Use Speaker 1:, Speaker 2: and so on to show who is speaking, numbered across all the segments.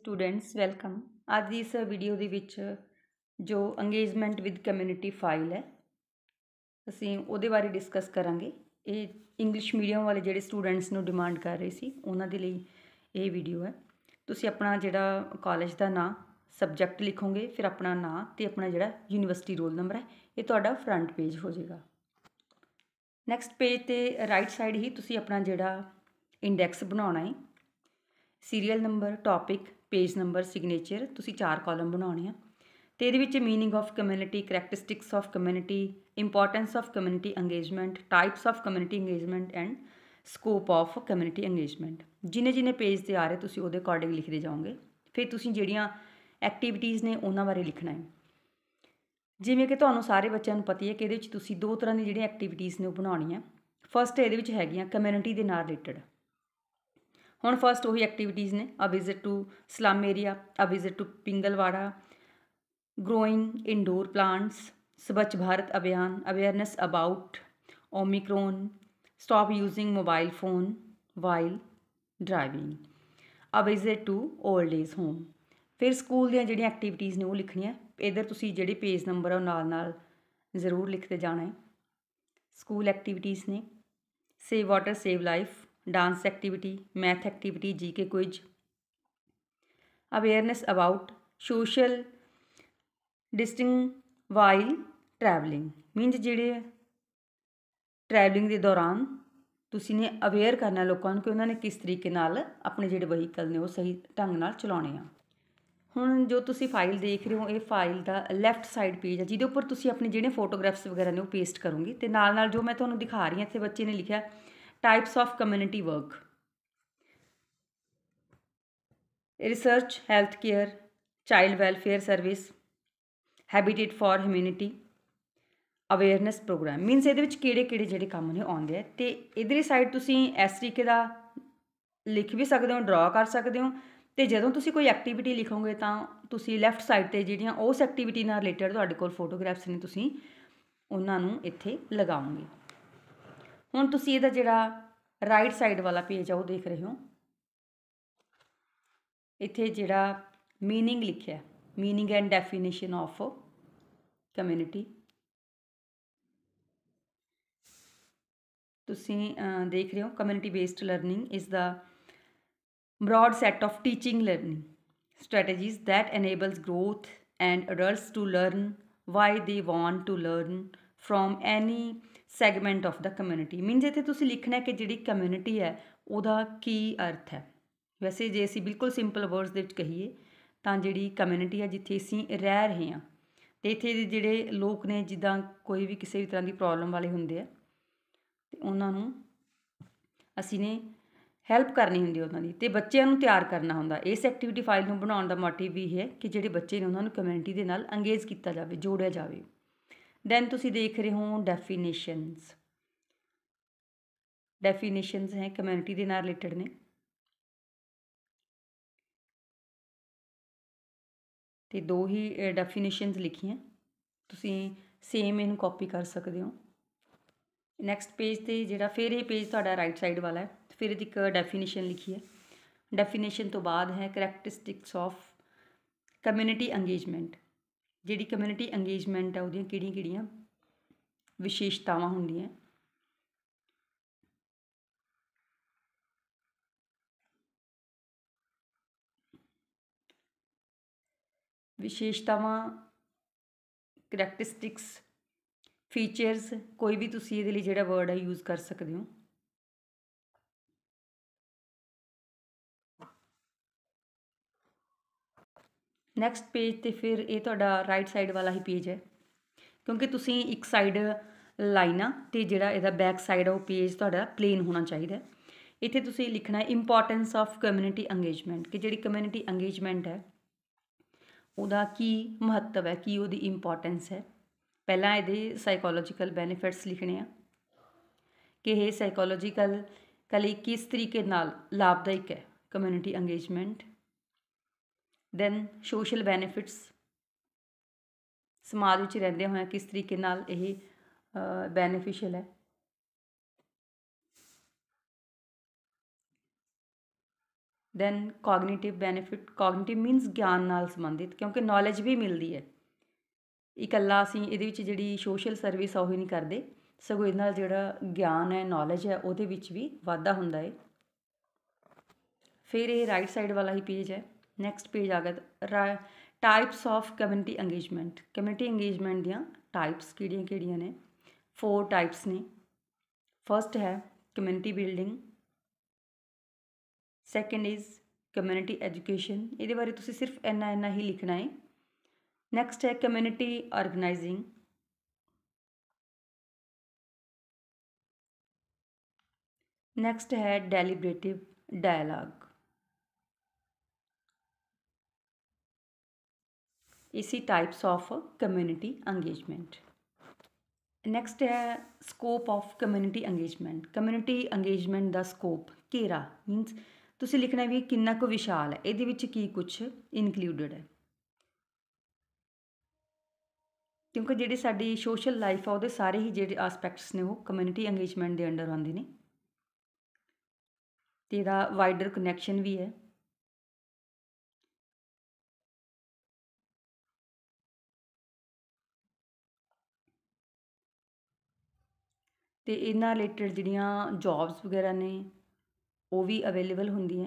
Speaker 1: students welcome ਅੱਜ ਦੀ ਇਸ video ਦੇ ਵਿੱਚ ਜੋ ਅੰਗੇਜਮੈਂਟ ਵਿਦ ਕਮਿਊਨਿਟੀ ਫਾਈਲ ਹੈ ਅਸੀਂ ਉਹਦੇ ਬਾਰੇ ਡਿਸਕਸ ਕਰਾਂਗੇ ਇਹ ਇੰਗਲਿਸ਼ ਮੀਡੀਅਮ ਵਾਲੇ ਜਿਹੜੇ ਸਟੂਡੈਂਟਸ ਨੂੰ ਡਿਮਾਂਡ ਕਰ ਰਹੇ ਸੀ ਉਹਨਾਂ ਦੇ ਲਈ ਇਹ ਵੀਡੀਓ ਹੈ ਤੁਸੀਂ ਆਪਣਾ ਜਿਹੜਾ ਕਾਲਜ ਦਾ ਨਾਮ ਸਬਜੈਕਟ ਲਿਖੋਗੇ ਫਿਰ ਆਪਣਾ ਨਾਮ ਤੇ ਆਪਣਾ ਜਿਹੜਾ ਯੂਨੀਵਰਸਿਟੀ ਰੋਲ ਨੰਬਰ ਹੈ ਇਹ ਤੁਹਾਡਾ ਫਰੰਟ ਪੇਜ ਹੋ ਜਾਏਗਾ ਨੈਕਸਟ ਪੇਜ ਤੇ ਰਾਈਟ ਸਾਈਡ ਹੀ ਤੁਸੀਂ ਆਪਣਾ ਜਿਹੜਾ ਇੰਡੈਕਸ ਬਣਾਉਣਾ ਹੈ serial number topic page number signature ਤੁਸੀਂ ਚਾਰ ਕਾਲਮ ਬਣਾਉਣੇ ਆ ਤੇ ਇਹਦੇ ਵਿੱਚ meaning of community characteristics of community importance of community engagement types of community engagement and scope of community engagement ਜਿਨੇ ਜਿਨੇ ਪੇਜ ਤੇ ਆ ਰਹੇ ਤੁਸੀਂ ਉਹਦੇ ਅਕੋਰਡਿੰਗ ਲਿਖਦੇ ਜਾਓਗੇ ਫਿਰ ਤੁਸੀਂ ਜਿਹੜੀਆਂ ਐਕਟੀਵਿਟੀਆਂ ਨੇ ਉਹਨਾਂ ਬਾਰੇ ਲਿਖਣਾ ਹੈ ਜਿਵੇਂ ਕਿ ਤੁਹਾਨੂੰ ਸਾਰੇ ਬੱਚਿਆਂ ਨੂੰ ਪਤਾ ਹੈ ਕਿ ਇਹਦੇ ਵਿੱਚ ਤੁਸੀਂ ਦੋ ਤਰ੍ਹਾਂ ਦੀ ਜਿਹੜੀਆਂ ਐਕਟੀਵਿਟੀਆਂ ਨੇ ਉਹ ਬਣਾਉਣੀਆਂ ਫਰਸਟ ਇਹਦੇ ਵਿੱਚ ਹੈਗੀਆਂ ਕਮਿਊਨਿਟੀ ਦੇ ਨਾਲ ਰਿਲੇਟਡ ਹੁਣ ਫਸਟ ਉਹੀ ਐਕਟੀਵਿਟੀਆਂ ਨੇ ਆ ਵਿਜ਼ਿਟ ਟੂ ਸਲਮ ਏਰੀਆ ਆ visit to Pingalwara growing indoor plants Swachh Bharat Abhiyan awareness about omicron stop using mobile phone while driving ਆ visit to old age home ਫਿਰ ਸਕੂਲ ਦੀਆਂ ਜਿਹੜੀਆਂ ਐਕਟੀਵਿਟੀਆਂ ਨੇ ਉਹ ਲਿਖਣੀਆਂ ਇਧਰ ਤੁਸੀਂ ਜਿਹੜੇ ਪੇਜ ਨੰਬਰ ਆ ਉਹ ਨਾਲ-ਨਾਲ ਜ਼ਰੂਰ ਲਿਖਦੇ ਜਾਣਾ ਹੈ ਸਕੂਲ ਐਕਟੀਵਿਟੀਆਂ ਨੇ save water save life dance activity math activity GK quiz awareness about social distancing while travelling means ਜਿਹੜੇ ਟਰੈਵਲਿੰਗ ਦੇ ਦੌਰਾਨ ਤੁਸੀਂ ਨੇ ਅਵੇਅਰ ਕਰਨਾ ਲੋਕਾਂ ਨੂੰ ਕਿ ਉਹਨਾਂ ਨੇ ਕਿਸ ਤਰੀਕੇ ਨਾਲ ਆਪਣੇ ਜਿਹੜੇ ਵਹੀਕਲ ਨੇ ਉਹ ਸਹੀ ਢੰਗ ਨਾਲ ਚਲਾਉਣੇ ਆ ਹੁਣ ਜੋ ਤੁਸੀਂ ਫਾਈਲ ਦੇਖ ਰਹੇ ਹੋ ਇਹ ਫਾਈਲ ਦਾ ਲੈਫਟ ਸਾਈਡ ਪੇਜ ਹੈ ਜਿਹਦੇ ਉੱਪਰ ਤੁਸੀਂ ਆਪਣੇ ਜਿਹੜੇ ਫੋਟੋਗ੍ਰਾਫਸ ਵਗੈਰਾ ਨੇ ਉਹ ਪੇਸਟ ਕਰੋਗੇ ਤੇ ਨਾਲ ਨਾਲ ਜੋ ਮੈਂ ਤੁਹਾਨੂੰ ਦਿਖਾ ਰਹੀ ਹਾਂ ਇੱਥੇ ਬੱਚੇ ਨੇ ਲਿਖਿਆ types of community work research healthcare child welfare service habitat for humanity awareness program means ਇਹਦੇ ਵਿੱਚ ਕਿਹੜੇ-ਕਿਹੜੇ ਜਿਹੜੇ ਕੰਮ ਨੇ ਆਉਂਦੇ ਆ ਤੇ ਇਧਰੇ ਸਾਈਡ ਤੁਸੀਂ ਇਸ ਤਰੀਕੇ ਦਾ ਲਿਖ ਵੀ ਸਕਦੇ ਹੋ ਡਰਾ ਕਰ ਸਕਦੇ ਹੋ ਤੇ ਜਦੋਂ ਤੁਸੀਂ ਕੋਈ ਐਕਟੀਵਿਟੀ ਲਿਖੋਗੇ ਤਾਂ ਤੁਸੀਂ ਲੈਫਟ ਸਾਈਡ ਤੇ ਜਿਹੜੀਆਂ ਉਸ ਐਕਟੀਵਿਟੀ ਨਾਲ ਰਿਲੇਟਡ ਤੁਹਾਡੇ ਕੋਲ ਫੋਟੋਗ੍ਰਾਫਸ ਨੇ ਤੁਸੀਂ ਉਹਨਾਂ ਨੂੰ ਇੱਥੇ ਲਗਾਉਂਗੇ हूँ तुम यदा जोड़ा राइट साइड वाला पेज है वह देख रहे हो इत जोड़ा मीनिंग लिखे meaning and definition of community तुम देख रहे हो community based learning is the broad set of teaching learning strategies that enables growth and adult to learn why they want to learn from any segment of the community means ਇਥੇ ਤੁਸੀਂ ਲਿਖਣਾ ਹੈ ਕਿ ਜਿਹੜੀ ਕਮਿਊਨਿਟੀ ਹੈ ਉਹਦਾ ਕੀ ਅਰਥ ਹੈ ਵੈਸੇ ਜੇ ਅਸੀਂ ਬਿਲਕੁਲ ਸਿੰਪਲ ਵਰਡਸ ਦੇ ਵਿੱਚ ਕਹੀਏ ਤਾਂ ਜਿਹੜੀ ਕਮਿਊਨਿਟੀ ਹੈ ਜਿੱਥੇ ਅਸੀਂ ਰਹਿ ਰਹੇ ਹਾਂ ਤੇ ਇਥੇ ਦੇ ਜਿਹੜੇ ਲੋਕ ਨੇ ਜਿੱਦਾਂ ਕੋਈ ਵੀ ਕਿਸੇ ਵੀ ਤਰ੍ਹਾਂ ਦੀ ਪ੍ਰੋਬਲਮ ਵਾਲੇ ਹੁੰਦੇ ਆ ਤੇ ਉਹਨਾਂ ਨੂੰ ਅਸੀਂ ਨੇ ਹੈਲਪ ਕਰਨੀ ਹੁੰਦੀ ਉਹਨਾਂ ਦੀ ਤੇ ਬੱਚਿਆਂ ਨੂੰ ਤਿਆਰ ਕਰਨਾ ਹੁੰਦਾ ਇਸ ਐਕਟੀਵਿਟੀ ਫਾਈਲ ਨੂੰ ਬਣਾਉਣ ਦਾ ਮੋਟਿਵ ਵੀ ਹੈ ਕਿ ਜਿਹੜੇ ਬੱਚੇ ਨੇ ਉਹਨਾਂ ਨੂੰ ਕਮਿਊਨਿਟੀ ਦੇ ਨਾਲ ਅੰਗੇਜ ਕੀਤਾ ਜਾਵੇ ਜੋੜਿਆ ਜਾਵੇ ਦੈਨ ਤੁਸੀਂ ਦੇਖ ਰਹੇ ਹੋ ਡੈਫੀਨੇਸ਼ਨਸ ਡੈਫੀਨੇਸ਼ਨਸ ਹੈ ਕਮਿਊਨਿਟੀ ਦੇ ਨਾਲ ਰਿਲੇਟਡ ਨੇ ਤੇ ਦੋ ਹੀ ਡੈਫੀਨੇਸ਼ਨਸ ਲਿਖੀਆਂ ਤੁਸੀਂ ਸੇਮ ਇਹਨੂੰ ਕਾਪੀ ਕਰ ਸਕਦੇ ਹੋ ਨੈਕਸਟ ਪੇਜ ਤੇ ਜਿਹੜਾ ਫਿਰ ਇਹ ਪੇਜ ਤੁਹਾਡਾ ਰਾਈਟ ਸਾਈਡ ਵਾਲਾ ਹੈ ਫਿਰ ਇਹਦੀ ਇੱਕ ਡੈਫੀਨੇਸ਼ਨ ਲਿਖੀ ਹੈ ਡੈਫੀਨੇਸ਼ਨ ਤੋਂ ਬਾਅਦ ਹੈ ਕੈਰੈਕਟਰਿਸਟਿਕਸ ਆਫ ਕਮਿਊਨਿਟੀ ਇੰਗੇਜਮੈਂਟ ਜਿਹੜੀ ਕਮਿਊਨਿਟੀ ਇੰਗੇਜਮੈਂਟ ਆ ਉਹਦੀਆਂ ਕਿਹੜੀਆਂ-ਕਿਹੜੀਆਂ ਵਿਸ਼ੇਸ਼ਤਾਵਾਂ ਹੁੰਦੀਆਂ ਵਿਸ਼ੇਸ਼ਤਾਵਾਂ ਕੈਰੈਕਟਰਿਸਟਿਕਸ ਫੀਚਰਸ ਕੋਈ ਵੀ ਤੁਸੀਂ ਇਹਦੇ ਲਈ ਜਿਹੜਾ ਵਰਡ ਆ ਯੂਜ਼ ਕਰ ਸਕਦੇ ਹੋ ਨੈਕਸਟ ਪੇਜ ਤੇ ਫਿਰ ਇਹ ਤੁਹਾਡਾ ਰਾਈਟ ਸਾਈਡ ਵਾਲਾ ਹੀ ਪੇਜ ਹੈ ਕਿਉਂਕਿ ਤੁਸੀਂ ਇੱਕ ਸਾਈਡ ਲਾਈਨਾਂ ਤੇ ਜਿਹੜਾ ਇਹਦਾ ਬੈਕ ਸਾਈਡ ਆ ਉਹ ਪੇਜ ਤੁਹਾਡਾ ਪਲੇਨ ਹੋਣਾ ਚਾਹੀਦਾ ਇੱਥੇ ਤੁਸੀਂ ਲਿਖਣਾ ਹੈ ਇੰਪੋਰਟੈਂਸ ਆਫ ਕਮਿਊਨਿਟੀ ਇੰਗੇਜਮੈਂਟ ਕਿ ਜਿਹੜੀ ਕਮਿਊਨਿਟੀ ਇੰਗੇਜਮੈਂਟ ਹੈ ਉਹਦਾ ਕੀ ਮਹੱਤਵ ਹੈ ਕੀ ਉਹਦੀ ਇੰਪੋਰਟੈਂਸ ਹੈ ਪਹਿਲਾਂ ਇਹਦੇ ਸਾਈਕੋਲੋਜੀਕਲ ਬੈਨੀਫਿਟਸ ਲਿਖਣੇ ਆ ਕਿ ਇਹ ਸਾਈਕੋਲੋਜੀਕਲ ਕਲੀ ਕਿਸ ਤਰੀਕੇ ਨਾਲ ਲਾਭਦਾਇਕ ਹੈ community engagement then social benefits ਸਮਾਜ ਵਿੱਚ ਰਹਿੰਦੇ ਹੋਏ ਕਿਸ ਤਰੀਕੇ ਨਾਲ ਇਹ ਬੈਨੀਫੀਸ਼ੀਅਲ ਹੈ then cognitive benefit cognitive means ਗਿਆਨ ਨਾਲ ਸੰਬੰਧਿਤ ਕਿਉਂਕਿ ਨੌਲੇਜ ਵੀ ਮਿਲਦੀ ਹੈ ਇਕੱਲਾ ਅਸੀਂ ਇਹਦੇ ਵਿੱਚ ਜਿਹੜੀ ਸੋਸ਼ਲ ਸਰਵਿਸ ਉਹ ਹੀ ਨਹੀਂ ਕਰਦੇ ਸਗੋਂ ਇਹਦੇ ਨਾਲ ਜਿਹੜਾ ਗਿਆਨ ਹੈ ਨੌਲੇਜ ਹੈ ਉਹਦੇ ਵਿੱਚ ਵੀ ਵਾਧਾ ਹੁੰਦਾ ਹੈ ਫਿਰ ਇਹ ਰਾਈਟ ਸਾਈਡ ਵਾਲਾ ਹੀ ਪੇਜ ਹੈ नैक्सट पेज आ गया रा types of community engagement community engagement types कि ने फोर टाइप्स ने फस्ट है community building second is community education ये बारे तुम सिर्फ इन्ना इन्ना ही लिखना है नैक्सट है कम्यूनिटी ऑर्गनाइजिंग नैक्सट है डेलीबरेटिव डायलाग इसी types of community engagement next है scope of community engagement community engagement ਦਾ ਸਕੋਪ ਕਿਹੜਾ ਮੀਨਸ ਤੁਸੀਂ ਲਿਖਣਾ ਵੀ ਕਿੰਨਾ ਕੁ ਵਿਸ਼ਾਲ ਹੈ ਇਹਦੇ ਵਿੱਚ ਕੀ ਕੁਝ ਇਨਕਲੂਡਡ ਹੈ ਕਿਉਂਕਿ ਜਿਹੜੀ ਸਾਡੀ ਸੋਸ਼ਲ ਲਾਈਫ ਆ ਉਹਦੇ ਸਾਰੇ ਹੀ ਜਿਹੜੇ ਐਸਪੈਕਟਸ ਨੇ ਉਹ ਕਮਿਊਨਿਟੀ ਐਂਗੇਜਮੈਂਟ ਦੇ ਅੰਡਰ ਆਉਂਦੇ ਨੇ ਤੇ ਇਹਦਾ ਵਾਈਡਰ ਕਨੈਕਸ਼ਨ ਵੀ ਹੈ ਅਤੇ ਇਹਨਾਂ ਰਿਲੇਟਡ ਜਿਹੜੀਆਂ ਜੋਬਸ ਵਗੈਰਾ ਨੇ ਉਹ ਵੀ ਅਵੇਲੇਬਲ ਹੁੰਦੀਆਂ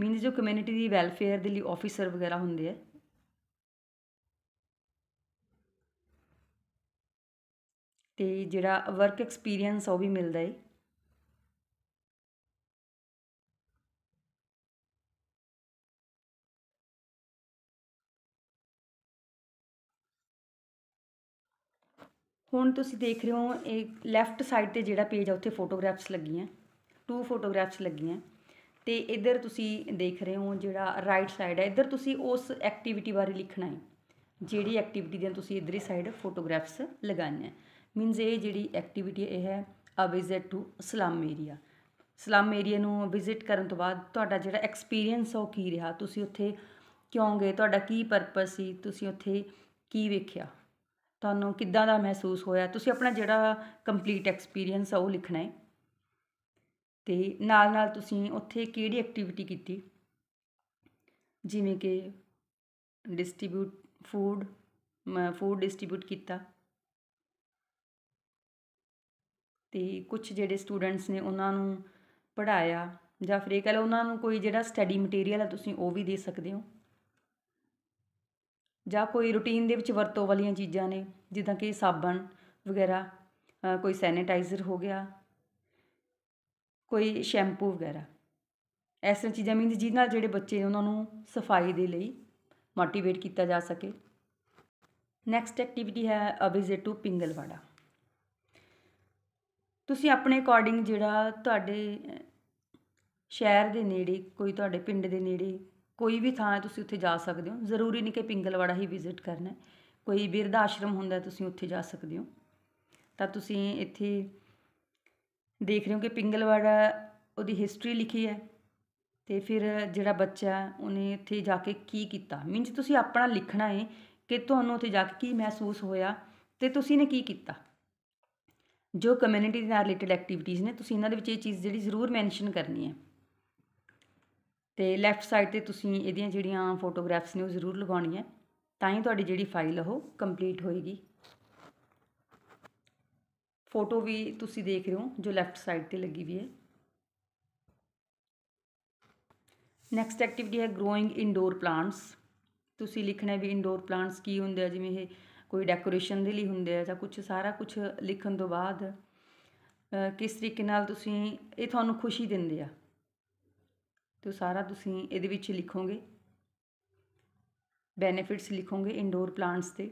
Speaker 1: ਮੀਨਸ ਜੋ ਕਮਿਊਨਿਟੀ ਦੀ ਵੈਲਫੇਅਰ ਦੇ ਲਈ ਆਫੀਸਰ ਵਗੈਰਾ ਹੁੰਦੇ ਆ ਤੇ ਜਿਹੜਾ ਵਰਕ ਐਕਸਪੀਰੀਅੰਸ ਉਹ ਵੀ ਮਿਲਦਾ ਹੈ ਹੁਣ ਤੁਸੀਂ ਦੇਖ ਰਹੇ ਹੋ ਇਹ ਲੈਫਟ ਸਾਈਡ ਤੇ ਜਿਹੜਾ ਪੇਜ ਆ ਉੱਥੇ ਫੋਟੋਗ੍ਰਾਫਸ ਲੱਗੀਆਂ ਟੂ ਫੋਟੋਗ੍ਰਾਫਸ ਲੱਗੀਆਂ ਤੇ ਇਧਰ ਤੁਸੀਂ ਦੇਖ ਰਹੇ ਹੋ ਜਿਹੜਾ ਰਾਈਟ ਸਾਈਡ ਹੈ ਇਧਰ ਤੁਸੀਂ ਉਸ ਐਕਟੀਵਿਟੀ ਬਾਰੇ ਲਿਖਣਾ ਹੈ ਜਿਹੜੀ ਐਕਟੀਵਿਟੀ ਦੇ ਤੁਸੀਂ ਇਧਰੀ ਸਾਈਡ ਫੋਟੋਗ੍ਰਾਫਸ ਲਗਾਈਆਂ ਮੀਨਸ ਇਹ ਜਿਹੜੀ ਐਕਟੀਵਿਟੀ ਇਹ ਹੈ a visit to slum area slum area ਨੂੰ ਵਿਜ਼ਿਟ ਕਰਨ ਤੋਂ ਬਾਅਦ ਤੁਹਾਡਾ ਜਿਹੜਾ ਐਕਸਪੀਰੀਅੰਸ ਉਹ ਕੀ ਰਿਹਾ ਤੁਸੀਂ ਉੱਥੇ ਕਿਉਂ ਗਏ ਤੁਹਾਡਾ ਕੀ ਪਰਪਸ ਸੀ ਤੁਸੀਂ ਉੱਥੇ ਕੀ ਵੇਖਿਆ ਤੁਹਾਨੂੰ ਕਿੱਦਾਂ ਦਾ ਮਹਿਸੂਸ ਹੋਇਆ ਤੁਸੀਂ ਆਪਣਾ ਜਿਹੜਾ ਕੰਪਲੀਟ ਐਕਸਪੀਰੀਅੰਸ ਆ ਉਹ ਲਿਖਣਾ ਹੈ ਤੇ ਨਾਲ ਨਾਲ ਤੁਸੀਂ ਉੱਥੇ ਕਿਹੜੀ ਐਕਟੀਵਿਟੀ ਕੀਤੀ ਜਿਵੇਂ ਕਿ ਡਿਸਟ੍ਰੀਬਿਊਟ ਫੂਡ ਫੂਡ ਡਿਸਟ੍ਰੀਬਿਊਟ ਕੀਤਾ ਤੇ ਕੁਝ ਜਿਹੜੇ ਸਟੂਡੈਂਟਸ ਨੇ ਉਹਨਾਂ ਨੂੰ ਪੜਾਇਆ ਜਾਂ ਫਿਰ ਇਹ ਕਹ ਲਓ ਉਹਨਾਂ ਨੂੰ ਕੋਈ ਜਿਹੜਾ ਸਟੱਡੀ ਮਟੀਰੀਅਲ ਆ ਤੁਸੀਂ ਉਹ ਵੀ ਦੇ ਸਕਦੇ ਹੋ ਜਾਂ ਕੋਈ ਰੁਟੀਨ ਦੇ ਵਿੱਚ ਵਰਤੋਂ ਵਾਲੀਆਂ ਚੀਜ਼ਾਂ ਨੇ ਜਿੱਦਾਂ ਕਿ ਸਾਬਣ ਵਗੈਰਾ ਕੋਈ ਸੈਨੀਟਾਈਜ਼ਰ ਹੋ ਗਿਆ ਕੋਈ ਸ਼ੈਂਪੂ ਵਗੈਰਾ ਐਸੀਆਂ ਚੀਜ਼ਾਂ ਮੀਨਸ ਜਿਹਦੇ ਨਾਲ ਜਿਹੜੇ ਬੱਚੇ ਉਹਨਾਂ ਨੂੰ ਸਫਾਈ ਦੇ ਲਈ ਮੋਟੀਵੇਟ ਕੀਤਾ ਜਾ ਸਕੇ ਨੈਕਸਟ ਐਕਟੀਵਿਟੀ ਹੈ ਅ ਵਿਜ਼ਿਟ ਟੂ ਪਿੰਗਲਵਾੜਾ ਤੁਸੀਂ ਆਪਣੇ ਅਕੋਰਡਿੰਗ ਜਿਹੜਾ ਤੁਹਾਡੇ ਸ਼ਹਿਰ ਦੇ ਨੇੜੇ ਕੋਈ ਤੁਹਾਡੇ ਪਿੰਡ ਦੇ ਨੇੜੇ ਕੋਈ ਵੀ ਥਾਂ ਹੈ ਤੁਸੀਂ ਉੱਥੇ ਜਾ ਸਕਦੇ ਹੋ ਜ਼ਰੂਰੀ ਨਹੀਂ ਕਿ ਪਿੰਗਲਵਾੜਾ ਹੀ ਵਿਜ਼ਿਟ ਕਰਨਾ ਕੋਈ ਬਿਰਧ ਆਸ਼ਰਮ ਹੁੰਦਾ ਤੁਸੀਂ ਉੱਥੇ ਜਾ ਸਕਦੇ ਹੋ ਤਾਂ ਤੁਸੀਂ ਇੱਥੇ ਦੇਖ ਰਹੇ ਹੋ ਕਿ ਪਿੰਗਲਵਾੜਾ ਉਹਦੀ ਹਿਸਟਰੀ ਲਿਖੀ ਹੈ ਤੇ ਫਿਰ ਜਿਹੜਾ ਬੱਚਾ ਉਹਨੇ ਇੱਥੇ ਜਾ ਕੇ ਕੀ ਕੀਤਾ ਮੀਨਸ ਤੁਸੀਂ ਆਪਣਾ ਲਿਖਣਾ ਹੈ ਕਿ ਤੁਹਾਨੂੰ ਉੱਥੇ ਜਾ ਕੇ ਕੀ ਮਹਿਸੂਸ ਹੋਇਆ ਤੇ ਤੁਸੀਂ ਨੇ ਕੀ ਕੀਤਾ ਜੋ ਕਮਿਊਨਿਟੀ ਦੇ ਨਾਲ ਰਿਲੇਟਡ ਐਕਟੀਵਿਟੀਜ਼ ਨੇ ਤੁਸੀਂ ਇਹਨਾਂ ਦੇ ਵਿੱਚ ਇਹ ਚੀਜ਼ ਜਿਹੜੀ ਜ਼ਰੂਰ ਮੈਂਸ਼ਨ ਕਰਨੀ ਹੈ ਤੇ ਲੈਫਟ ਸਾਈਡ ਤੇ ਤੁਸੀਂ ਇਹਦੀਆਂ ਜਿਹੜੀਆਂ ਫੋਟੋਗ੍ਰਾਫਸ ਨੇ ਉਹ ਜ਼ਰੂਰ ਲਗਾਉਣੀਆਂ ਤਾਂ ਹੀ ਤੁਹਾਡੀ ਜਿਹੜੀ ਫਾਈਲ ਉਹ ਕੰਪਲੀਟ ਹੋਏਗੀ ਫੋਟੋ ਵੀ ਤੁਸੀਂ ਦੇਖ ਰਹੇ ਹੋ ਜੋ ਲੈਫਟ ਸਾਈਡ ਤੇ ਲੱਗੀ ਵੀ ਹੈ ਨੈਕਸਟ ਐਕਟੀਵਿਟੀ ਹੈ ਗਰੋਇੰਗ ਇਨਡੋਰ ਪਲਾਂਟਸ ਤੁਸੀਂ ਲਿਖਣਾ ਵੀ ਇਨਡੋਰ ਪਲਾਂਟਸ ਕੀ ਹੁੰਦੇ ਆ ਜਿਵੇਂ ਇਹ ਕੋਈ ਡੈਕੋਰੇਸ਼ਨ ਦੇ ਲਈ ਹੁੰਦੇ ਆ ਜਾਂ ਕੁਝ ਸਾਰਾ ਕੁਝ ਲਿਖਣ ਤੋਂ ਬਾਅਦ ਕਿਸ ਤਰੀਕੇ ਨਾਲ ਤੁਸੀਂ ਇਹ ਤੁਹਾਨੂੰ ਖੁਸ਼ੀ ਦਿੰਦੇ ਆ ਤੋ ਸਾਰਾ ਤੁਸੀਂ ਇਹਦੇ ਵਿੱਚ ਲਿਖੋਗੇ ਬੈਨੀਫਿਟਸ ਲਿਖੋਗੇ ਇਨਡੋਰ ਪਲਾਂਟਸ ਦੇ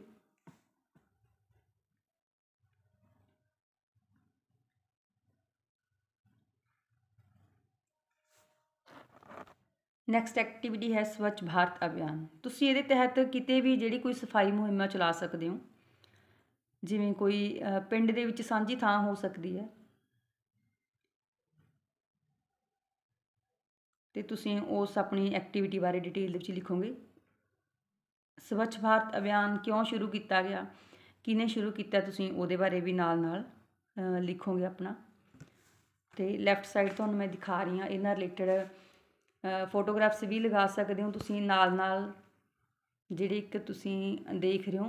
Speaker 1: ਨੈਕਸਟ ਐਕਟੀਵਿਟੀ ਹੈ ਸਵੱਛ ਭਾਰਤ ਅਭਿਆਨ ਤੁਸੀਂ ਇਹਦੇ ਤਹਿਤ ਕਿਤੇ ਵੀ ਜਿਹੜੀ ਕੋਈ ਸਫਾਈ ਮੁਹਿੰਮਾਂ ਚਲਾ ਸਕਦੇ ਹੋ ਜਿਵੇਂ ਕੋਈ ਪਿੰਡ ਦੇ ਵਿੱਚ ਸਾਂਝੀ ਥਾਂ ਹੋ ਸਕਦੀ ਹੈ ਤੇ ਤੁਸੀਂ ਉਸ ਆਪਣੀ ਐਕਟੀਵਿਟੀ ਬਾਰੇ ਡਿਟੇਲ ਦੇ ਵਿੱਚ ਲਿਖੋਗੇ ਸਵੱਛ ਭਾਰਤ ਅਭਿਆਨ ਕਿਉਂ ਸ਼ੁਰੂ ਕੀਤਾ ਗਿਆ ਕਿਨੇ ਸ਼ੁਰੂ ਕੀਤਾ ਤੁਸੀਂ ਉਹਦੇ ਬਾਰੇ ਵੀ ਨਾਲ ਨਾਲ ਲਿਖੋਗੇ ਆਪਣਾ ਤੇ ਲੈਫਟ ਸਾਈਡ ਤੁਹਾਨੂੰ ਮੈਂ ਦਿਖਾ ਰਹੀ ਹਾਂ ਇਹਨਾਂ ਰਿਲੇਟਡ ਫੋਟੋਗ੍ਰਾਫਸ ਵੀ ਲਗਾ ਸਕਦੇ ਹੋ ਤੁਸੀਂ ਨਾਲ ਨਾਲ ਜਿਹੜੀ ਇੱਕ ਤੁਸੀਂ ਦੇਖ ਰਹੇ ਹੋ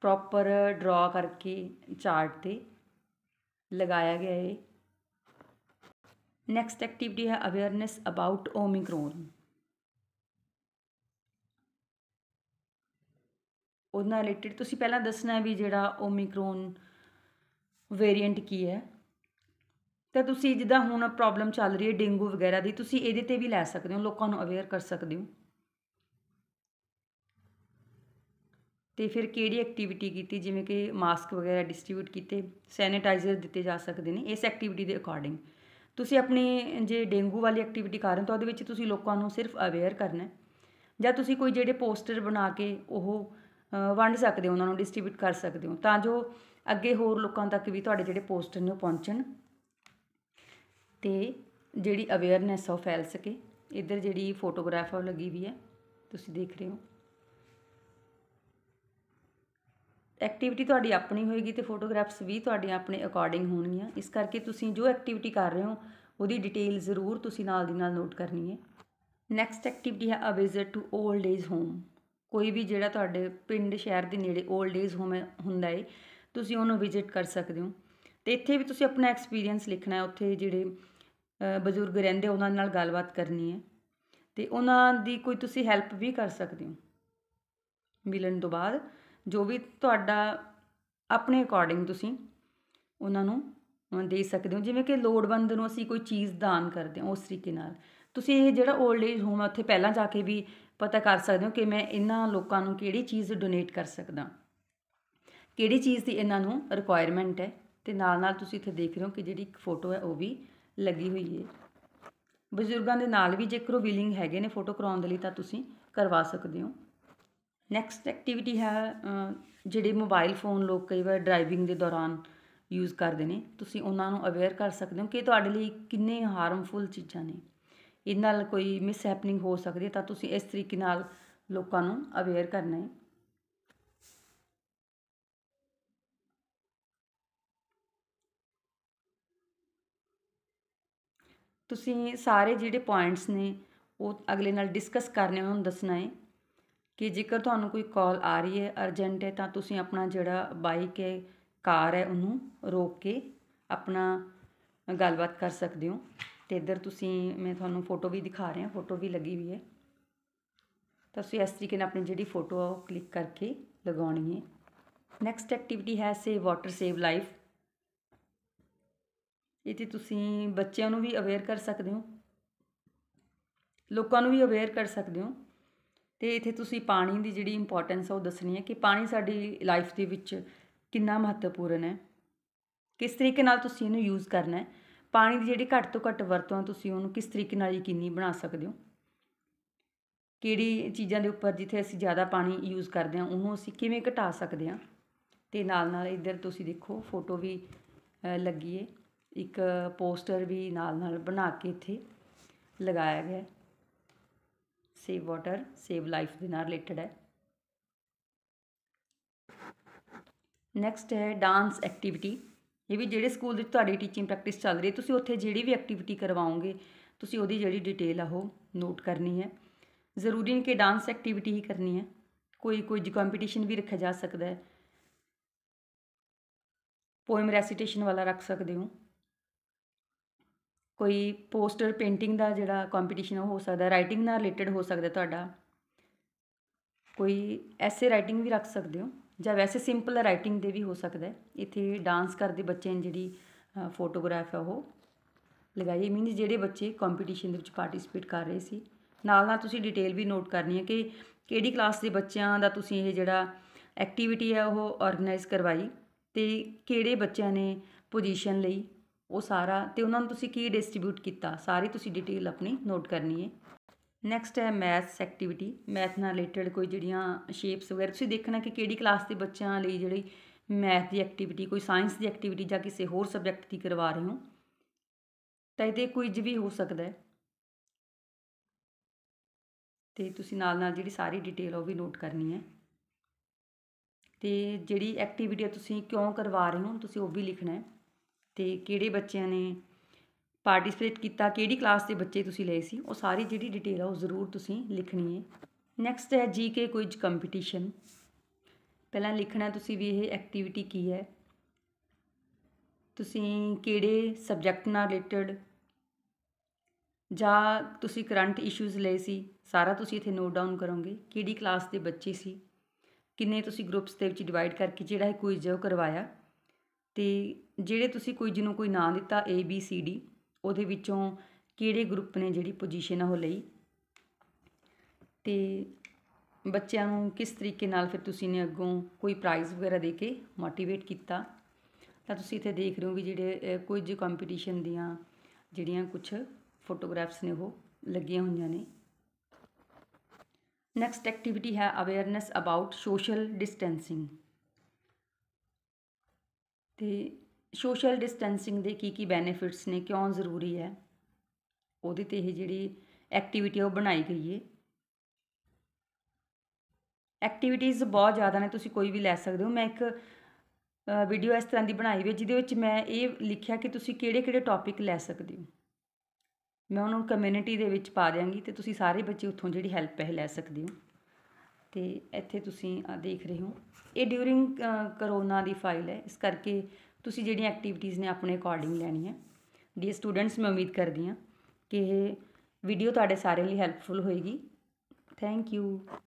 Speaker 1: ਪ੍ਰੋਪਰ ਡਰਾ ਕਰਕੇ ਚਾਰਟ ਤੇ ਲਗਾਇਆ ਗਿਆ ਹੈ ਐਕਟੀਵਿਟੀ ਹੈ ਅਵੇਅਰਨੈਸ ਅਬਾਊਟ ਓਮਿਕਰੋਨ ਉਹ ਉਹਨਾਂ ਰਿਲੇਟਡ ਤੁਸੀਂ ਪਹਿਲਾਂ ਦੱਸਣਾ ਵੀ ਜਿਹੜਾ ਓਮਿਕਰੋਨ ਵੇਰੀਐਂਟ ਕੀ ਹੈ ਤਾਂ ਤੁਸੀਂ ਜਿੱਦਾਂ ਹੁਣ ਪ੍ਰੋਬਲਮ ਚੱਲ ਰਹੀ ਹੈ ਡੇਂਗੂ ਵਗੈਰਾ ਦੀ ਤੁਸੀਂ ਇਹਦੇ ਤੇ ਵੀ ਲੈ ਸਕਦੇ ਹੋ ਲੋਕਾਂ ਨੂੰ ਅਵੇਅਰ ਕਰ ਸਕਦੇ ਹੋ ਤੇ ਫਿਰ ਕਿਹੜੀ ਐਕਟੀਵਿਟੀ ਕੀਤੀ ਜਿਵੇਂ ਕਿ ਮਾਸਕ ਵਗੈਰਾ ਡਿਸਟ੍ਰੀਬਿਊਟ ਕੀਤੇ ਸੈਨੀਟਾਈਜ਼ਰ ਦਿੱਤੇ ਜਾ ਸਕਦੇ ਨੇ ਇਸ ਐਕਟੀਵਿਟੀ ਦੇ ਅਕੋਰਡਿੰਗ ਤੁਸੀਂ ਆਪਣੇ ਜੇ ਡੇਂਗੂ ਵਾਲੀ ਐਕਟੀਵਿਟੀ ਕਰ ਰਹੇ ਹੋ ਤਾਂ ਉਹਦੇ ਵਿੱਚ ਤੁਸੀਂ ਲੋਕਾਂ ਨੂੰ ਸਿਰਫ ਅਵੇਅਰ ਕਰਨਾ ਜਾਂ ਤੁਸੀਂ ਕੋਈ ਜਿਹੜੇ ਪੋਸਟਰ ਬਣਾ ਕੇ ਉਹ ਵੰਡ ਸਕਦੇ ਹੋ ਉਹਨਾਂ ਨੂੰ ਡਿਸਟ੍ਰੀਬਿਊਟ ਕਰ ਸਕਦੇ ਹੋ ਤਾਂ ਜੋ ਅੱਗੇ ਹੋਰ ਲੋਕਾਂ ਤੱਕ ਵੀ ਤੁਹਾਡੇ ਜਿਹੜੇ ਪੋਸਟਰ ਨੇ ਪਹੁੰਚਣ ਤੇ ਜਿਹੜੀ ਅਵੇਅਰਨੈਸ ਆ ਉਹ ਫੈਲ ਸਕੇ ਇੱਧਰ ਜਿਹੜੀ ਫੋਟੋਗ੍ਰਾਫਰ ਲੱਗੀ ਵੀ ਹੈ ਤੁਸੀਂ ਦੇਖ ਰਹੇ ਹੋ ਐਕਟੀਵਿਟੀ ਤੁਹਾਡੀ ਆਪਣੀ ਹੋਏਗੀ ਤੇ ਫੋਟੋਗ੍ਰਾਫਸ ਵੀ ਤੁਹਾਡੀਆਂ ਆਪਣੇ ਅਕੋਰਡਿੰਗ ਹੋਣਗੀਆਂ ਇਸ ਕਰਕੇ ਤੁਸੀਂ ਜੋ ਐਕਟੀਵਿਟੀ ਕਰ ਰਹੇ ਹੋ ਉਹਦੀ ਡਿਟੇਲ ਜ਼ਰੂਰ ਤੁਸੀਂ ਨਾਲ ਦੀ ਨਾਲ ਨੋਟ ਕਰਨੀ ਹੈ ਨੈਕਸਟ ਐਕਟੀਵਿਟੀ ਹੈ a visit to old age home ਕੋਈ ਵੀ ਜਿਹੜਾ ਤੁਹਾਡੇ ਪਿੰਡ ਸ਼ਹਿਰ ਦੇ ਨੇੜੇ 올ਡ ਏਜ ਹੋਮ ਹੁੰਦਾ ਹੈ ਤੁਸੀਂ ਉਹਨੂੰ ਵਿਜ਼ਿਟ ਕਰ ਸਕਦੇ ਹੋ ਤੇ ਇੱਥੇ ਵੀ ਤੁਸੀਂ ਆਪਣਾ ਐਕਸਪੀਰੀਅੰਸ ਲਿਖਣਾ ਹੈ ਉੱਥੇ ਜਿਹੜੇ ਬਜ਼ੁਰਗ ਰਹਿੰਦੇ ਉਹਨਾਂ ਨਾਲ ਗੱਲਬਾਤ ਕਰਨੀ ਹੈ ਤੇ ਉਹਨਾਂ ਦੀ ਕੋਈ ਤੁਸੀਂ ਹੈਲਪ ਵੀ ਕਰ ਸਕਦੇ ਹੋ ਮਿਲਣ ਤੋਂ ਬਾਅਦ ਜੋ ਵੀ ਤੁਹਾਡਾ ਆਪਣੇ ਅਕੋਰਡਿੰਗ ਤੁਸੀਂ ਉਹਨਾਂ ਨੂੰ ਦੇ ਸਕਦੇ ਹੋ ਜਿਵੇਂ ਕਿ ਲੋੜਵੰਦ ਨੂੰ ਅਸੀਂ ਕੋਈ ਚੀਜ਼ ਦਾਨ ਕਰਦੇ ਹਾਂ ਉਸ ਤਰੀਕੇ ਨਾਲ ਤੁਸੀਂ ਇਹ ਜਿਹੜਾ 올ਡ ਏਜ ਹੋਮ ਹੈ ਉੱਥੇ ਪਹਿਲਾਂ ਜਾ ਕੇ ਵੀ ਪਤਾ ਕਰ ਸਕਦੇ ਹੋ ਕਿ ਮੈਂ ਇਹਨਾਂ ਲੋਕਾਂ ਨੂੰ ਕਿਹੜੀ ਚੀਜ਼ ਡੋਨੇਟ ਕਰ ਸਕਦਾ ਕਿਹੜੀ ਚੀਜ਼ ਦੀ ਇਹਨਾਂ ਨੂੰ ਰਿਕੁਆਇਰਮੈਂਟ ਹੈ ਤੇ ਨਾਲ ਨਾਲ ਤੁਸੀਂ ਇੱਥੇ ਦੇਖ ਰਹੇ ਹੋ ਕਿ ਜਿਹੜੀ ਇੱਕ ਫੋਟੋ ਹੈ ਉਹ ਵੀ ਲੱਗੀ ਹੋਈ ਹੈ ਬਜ਼ੁਰਗਾਂ ਦੇ ਨਾਲ ਵੀ ਜੇਕਰ ਉਹ ਵਿਲਿੰਗ ਹੈਗੇ ਨੇ ਫੋਟੋ ਕਰਾਉਣ ਦੇ ਲਈ ਤਾਂ ਤੁਸੀਂ ਕਰਵਾ ਸਕਦੇ ਹੋ ਨੈਕਸਟ ਐਕਟੀਵਿਟੀ ਹੈ ਜਿਹੜੇ ਮੋਬਾਈਲ ਫੋਨ ਲੋਕ ਕਈ ਵਾਰ ਡਰਾਈਵਿੰਗ ਦੇ ਦੌਰਾਨ ਯੂਜ਼ ਕਰਦੇ ਨੇ ਤੁਸੀਂ ਉਹਨਾਂ ਨੂੰ ਅਵੇਅਰ ਕਰ ਸਕਦੇ ਹੋ ਕਿ ਤੁਹਾਡੇ ਲਈ ਕਿੰਨੇ ਹਾਰਮਫੁਲ ਚੀਜ਼ਾਂ ਨੇ ਇਹ ਨਾਲ ਕੋਈ ਮਿਸ ਹੈਪਨਿੰਗ ਹੋ ਸਕਦੀ ਹੈ ਤਾਂ ਤੁਸੀਂ ਇਸ ਤਰੀਕੇ ਨਾਲ ਲੋਕਾਂ ਨੂੰ ਅਵੇਅਰ ਕਰਨਾ ਹੈ ਤੁਸੀਂ ਸਾਰੇ ਜਿਹੜੇ ਪੁਆਇੰਟਸ ਨੇ ਉਹ ਅਗਲੇ ਨਾਲ ਡਿਸਕਸ ਕਰਨੇ ਉਹਨਾਂ ਨੂੰ ਦੱਸਣਾ ਹੈ ਕਿ ਜੇਕਰ ਤੁਹਾਨੂੰ ਕੋਈ ਕਾਲ ਆ ਰਹੀ ਹੈ ਅਰਜੈਂਟ ਹੈ ਤਾਂ ਤੁਸੀਂ ਆਪਣਾ ਜਿਹੜਾ ਬਾਈਕ ਹੈ ਕਾਰ ਹੈ ਉਹਨੂੰ ਰੋਕ ਕੇ ਆਪਣਾ ਗੱਲਬਾਤ ਕਰ ਸਕਦੇ ਹੋ ਤੇ ਇੱਧਰ ਤੁਸੀਂ ਮੈਂ ਤੁਹਾਨੂੰ ਫੋਟੋ ਵੀ ਦਿਖਾ ਰਹੀ ਹਾਂ ਫੋਟੋ ਵੀ ਲੱਗੀ ਹੋਈ ਹੈ ਤਾਂ ਤੁਸੀਂ ਇਸ ਤਰੀਕੇ ਨਾਲ ਆਪਣੀ ਜਿਹੜੀ ਫੋਟੋ ਆ ਉਹ ਕਲਿੱਕ ਕਰਕੇ ਲਗਾਉਣੀ ਹੈ ਨੈਕਸਟ ਐਕਟੀਵਿਟੀ ਹੈ ਸੇਵ ਵਾਟਰ ਸੇਵ ਲਾਈਫ ਇਹ ਤੁਸੀਂ ਬੱਚਿਆਂ ਨੂੰ ਵੀ ਅਵੇਅਰ ਕਰ ਸਕਦੇ ਹੋ ਲੋਕਾਂ ਨੂੰ ਵੀ ਅਵੇਅਰ ਕਰ ਸਕਦੇ ਹੋ ਤੇ ਇੱਥੇ ਤੁਸੀਂ ਪਾਣੀ ਦੀ ਜਿਹੜੀ ਇੰਪੋਰਟੈਂਸ ਆ ਉਹ ਦੱਸਣੀ ਹੈ ਕਿ ਪਾਣੀ ਸਾਡੀ ਲਾਈਫ ਦੇ ਵਿੱਚ ਕਿੰਨਾ ਮਹੱਤਵਪੂਰਨ ਹੈ ਕਿਸ ਤਰੀਕੇ ਨਾਲ ਤੁਸੀਂ ਇਹਨੂੰ ਯੂਜ਼ ਕਰਨਾ ਹੈ ਪਾਣੀ ਦੀ ਜਿਹੜੀ ਘੱਟ ਤੋਂ ਘੱਟ ਵਰਤੋਂ ਤੁਸੀਂ ਉਹਨੂੰ ਕਿਸ ਤਰੀਕੇ ਨਾਲ ਯਕੀਨੀ ਬਣਾ ਸਕਦੇ ਹੋ ਕਿਹੜੀ ਚੀਜ਼ਾਂ ਦੇ ਉੱਪਰ ਜਿੱਥੇ ਅਸੀਂ ਜ਼ਿਆਦਾ ਪਾਣੀ ਯੂਜ਼ ਕਰਦੇ ਹਾਂ ਉਹਨੂੰ ਅਸੀਂ ਕਿਵੇਂ ਘਟਾ ਸਕਦੇ ਹਾਂ ਤੇ ਨਾਲ ਨਾਲ ਇੱਧਰ ਤੁਸੀਂ ਦੇਖੋ ਫੋਟੋ ਵੀ ਲੱਗੀ ਏ ਇੱਕ ਪੋਸਟਰ ਵੀ ਨਾਲ ਨਾਲ ਬਣਾ ਕੇ ਇੱਥੇ ਲਗਾਇਆ ਗਿਆ ਹੈ ਸੇਵ ਵਾਟਰ ਸੇਵ ਲਾਈਫ ਦੇ ਨਾਲ ਰਿਲੇਟਡ ਹੈ ਨੈਕਸਟ ਹੈ ਡਾਂਸ ਐਕਟੀਵਿਟੀ ਇਹ ਵੀ ਜਿਹੜੇ ਸਕੂਲ ਵਿੱਚ ਤੁਹਾਡੀ ਟੀਚਿੰਗ ਪ੍ਰੈਕਟਿਸ ਚੱਲ ਰਹੀ ਹੈ ਤੁਸੀਂ ਉੱਥੇ ਜਿਹੜੀ ਵੀ ਐਕਟੀਵਿਟੀ ਕਰਵਾਓਗੇ ਤੁਸੀਂ ਉਹਦੀ ਜਿਹੜੀ ਡਿਟੇਲ ਆ ਉਹ ਨੋਟ ਕਰਨੀ ਹੈ ਜ਼ਰੂਰੀ ਨਹੀਂ ਕਿ ਡਾਂਸ ਐਕਟੀਵਿਟੀ ਹੀ ਕਰਨੀ ਹੈ ਕੋਈ ਕੋਈ ਜੀ ਕੰਪੀਟੀਸ਼ਨ ਵੀ ਰੱਖਿਆ ਜਾ ਸਕਦਾ ਹੈ ਪੋਇਮ ਰੈਸੀਟੇਸ਼ਨ ਵਾਲਾ ਰੱਖ ਸਕਦੇ ਹੋ ਕੋਈ ਪੋਸਟਰ ਪੇਂਟਿੰਗ ਦਾ ਜਿਹੜਾ ਕੰਪੀਟੀਸ਼ਨ ਹੋ ਸਕਦਾ ਰਾਈਟਿੰਗ ਨਾਲ ਰਿਲੇਟਡ ਹੋ ਸਕਦਾ ਤੁਹਾਡਾ ਕੋਈ ਐਸੇ ਰਾਈਟਿੰਗ ਵੀ ਰੱਖ ਸਕਦੇ ਹੋ ਜਾਂ ਵੈਸੇ ਸਿੰਪਲ ਰਾਈਟਿੰਗ ਦੇ ਵੀ ਹੋ ਸਕਦਾ ਇੱਥੇ ਡਾਂਸ ਕਰਦੇ ਬੱਚਿਆਂ ਜਿਹੜੀ ਫੋਟੋਗ੍ਰਾਫ ਹੈ ਉਹ ਲਗਾਈ ਮੀਨਸ ਜਿਹੜੇ ਬੱਚੇ ਕੰਪੀਟੀਸ਼ਨ ਦੇ ਵਿੱਚ ਪਾਰਟਿਸਿਪੇਟ ਕਰ ਰਹੇ ਸੀ ਨਾਲ ਨਾਲ ਤੁਸੀਂ ਡਿਟੇਲ ਵੀ ਨੋਟ ਕਰਨੀ ਹੈ ਕਿ ਕਿਹੜੀ ਕਲਾਸ ਦੇ ਬੱਚਿਆਂ ਦਾ ਤੁਸੀਂ ਇਹ ਜਿਹੜਾ ਐਕਟੀਵਿਟੀ ਹੈ ਉਹ ਆਰਗੇਨਾਈਜ਼ ਕਰਵਾਈ ਤੇ ਕਿਹੜੇ ਬੱਚਿਆਂ ਨੇ ਪੋਜੀਸ਼ਨ ਲਈ ਉਹ ਸਾਰਾ ਤੇ ਉਹਨਾਂ ਨੂੰ ਤੁਸੀਂ ਕੀ ਡਿਸਟ੍ਰੀਬਿਊਟ ਕੀਤਾ ਸਾਰੀ ਤੁਸੀਂ ਡਿਟੇਲ ਆਪਣੀ ਨੋਟ ਕਰਨੀ ਹੈ ਨੈਕਸਟ ਹੈ ਮੈਥਸ ਐਕਟੀਵਿਟੀ ਮੈਥ ਨਾਲ ਰਿਲੇਟਡ ਕੋਈ ਜਿਹੜੀਆਂ ਸ਼ੇਪਸ ਵਗੈਰਾ ਤੁਸੀਂ ਦੇਖਣਾ ਕਿ ਕਿਹੜੀ ਕਲਾਸ ਦੇ ਬੱਚਿਆਂ ਲਈ ਜਿਹੜੀ ਮੈਥ ਦੀ ਐਕਟੀਵਿਟੀ ਕੋਈ ਸਾਇੰਸ ਦੀ ਐਕਟੀਵਿਟੀ ਜਾਂ ਕਿਸੇ ਹੋਰ ਸਬਜੈਕਟ ਦੀ ਕਰਵਾ ਰਹੇ ਹੋ ਤਾਂ ਇਹਦੇ ਕੁਇਜ਼ ਵੀ ਹੋ ਸਕਦਾ ਹੈ ਤੇ ਤੁਸੀਂ ਨਾਲ ਨਾਲ ਜਿਹੜੀ ਸਾਰੀ ਡਿਟੇਲ ਉਹ ਵੀ ਨੋਟ ਕਰਨੀ ਹੈ ਤੇ ਜਿਹੜੀ ਐਕਟੀਵਿਟੀ ਤੁਸੀਂ ਕਿਉਂ ਕਰਵਾ ਰਹੇ ਹੋ ਤੁਸੀਂ ਉਹ ਵੀ ਲਿਖਣਾ ਹੈ ਤੇ ਕਿਹੜੇ ਬੱਚਿਆਂ ਨੇ ਪਾਰਟੀਸਪੇਟ ਕੀਤਾ ਕਿਹੜੀ ਕਲਾਸ ਦੇ ਬੱਚੇ ਤੁਸੀਂ ਲਏ ਸੀ ਉਹ ਸਾਰੀ ਜਿਹੜੀ ਡਿਟੇਲ ਆ ਉਹ ਜ਼ਰੂਰ ਤੁਸੀਂ ਲਿਖਣੀ ਹੈ ਨੈਕਸਟ ਹੈ ਜੀ ਕੇ ਕੁਇਜ ਕੰਪੀਟੀਸ਼ਨ ਪਹਿਲਾਂ ਲਿਖਣਾ ਤੁਸੀਂ ਵੀ ਇਹ ਐਕਟੀਵਿਟੀ ਕੀ ਹੈ ਤੁਸੀਂ ਕਿਹੜੇ ਸਬਜੈਕਟ ਨਾਲ ਰਿਲੇਟਡ ਜਾਂ ਤੁਸੀਂ ਕਰੰਟ ਇਸ਼ੂਜ਼ ਲਏ ਸੀ ਸਾਰਾ ਤੁਸੀਂ ਇੱਥੇ ਨੋਟ ਡਾਊਨ ਕਰੋਗੇ ਕਿਹੜੀ ਕਲਾਸ ਦੇ ਬੱਚੇ ਸੀ ਕਿੰਨੇ ਤੁਸੀਂ ਗਰੁੱਪਸ ਦੇ ਵਿੱਚ ਡਿਵਾਈਡ ਕਰਕੇ ਜਿਹੜਾ ਇਹ ਕੁਇਜ਼ ਜੋ ਕਰਵਾਇਆ ਤੇ ਜਿਹੜੇ ਤੁਸੀਂ ਕੋਈ ਜਿਹਨੂੰ ਕੋਈ ਨਾਂ ਦਿੱਤਾ ਏ ਬੀ ਸੀ ਡੀ ਉਹਦੇ ਵਿੱਚੋਂ ਕਿਹੜੇ ਗਰੁੱਪ ਨੇ ਜਿਹੜੀ ਪੋਜੀਸ਼ਨ ਉਹ ਲਈ ਤੇ ਬੱਚਿਆਂ ਨੂੰ ਕਿਸ ਤਰੀਕੇ ਨਾਲ ਫਿਰ ਤੁਸੀਂ ਨੇ ਅੱਗੋਂ ਕੋਈ ਪ੍ਰਾਈਜ਼ ਵਗੈਰਾ ਦੇ ਕੇ ਮੋਟੀਵੇਟ ਕੀਤਾ ਤਾਂ ਤੁਸੀਂ ਇੱਥੇ ਦੇਖ ਰਹੇ ਹੋ ਵੀ ਜਿਹੜੇ ਕੁਝ ਕੰਪੀਟੀਸ਼ਨ ਦੀਆਂ ਜਿਹੜੀਆਂ ਕੁਝ ਫੋਟੋਗ੍ਰਾਫਸ ਨੇ ਉਹ ਲੱਗੀਆਂ ਹੋਈਆਂ ਨੇ ਨੈਕਸਟ ਐਕਟੀਵਿਟੀ ਹੈ ਅਵੇਅਰਨੈਸ ਅਬਾਊਟ ਸੋਸ਼ਲ ਡਿਸਟੈਂਸਿੰਗ ਤੇ ਸੋਸ਼ਲ ਡਿਸਟੈਂਸਿੰਗ ਦੇ ਕੀ ਕੀ ਬੈਨੀਫਿਟਸ ਨੇ ਕਿਉਂ ਜ਼ਰੂਰੀ ਹੈ ਉਹਦੇ ਤੇ ਇਹ ਜਿਹੜੀ ਐਕਟੀਵਿਟੀ ਉਹ ਬਣਾਈ ਗਈ ਹੈ ਐਕਟੀਵਿਟੀਜ਼ ਬਹੁਤ ਜ਼ਿਆਦਾ ਨੇ ਤੁਸੀਂ ਕੋਈ ਵੀ ਲੈ ਸਕਦੇ ਹੋ ਮੈਂ ਇੱਕ ਵੀਡੀਓ ਇਸ ਤਰ੍ਹਾਂ ਦੀ ਬਣਾਈ ਹੋਈ ਜਿਹਦੇ ਵਿੱਚ ਮੈਂ ਇਹ ਲਿਖਿਆ ਕਿ ਤੁਸੀਂ ਕਿਹੜੇ-ਕਿਹੜੇ ਟੌਪਿਕ ਲੈ ਸਕਦੇ ਹੋ ਮੈਂ ਉਹਨੂੰ ਕਮਿਊਨਿਟੀ ਦੇ ਵਿੱਚ ਪਾ ਦਿਆਂਗੀ ਤੇ ਤੁਸੀਂ ਸਾਰੇ ਬੱਚੇ ਉੱਥੋਂ ਜਿਹੜੀ ਹੈਲਪ ਹੈ ਲੈ ਸਕਦੇ ਹੋ ਤੇ ਇੱਥੇ ਤੁਸੀਂ ਆ ਦੇਖ ਰਹੇ ਹੋ ਇਹ ਡਿਊਰਿੰਗ ਕਰੋਨਾ ਦੀ ਫਾਈਲ ਹੈ ਇਸ ਕਰਕੇ ਤੁਸੀਂ ਜਿਹੜੀਆਂ ਐਕਟੀਵਿਟੀਆਂ ਨੇ ਆਪਣੇ ਅਕੋਰਡਿੰਗ ਲੈਣੀਆਂ ਡੀ ਸਟੂਡੈਂਟਸ ਮੈਂ ਉਮੀਦ ਕਰਦੀ ਹਾਂ ਕਿ ਇਹ ਵੀਡੀਓ ਤੁਹਾਡੇ ਸਾਰੇ ਲਈ ਹੈਲਪਫੁਲ ਹੋਏਗੀ ਥੈਂਕ ਯੂ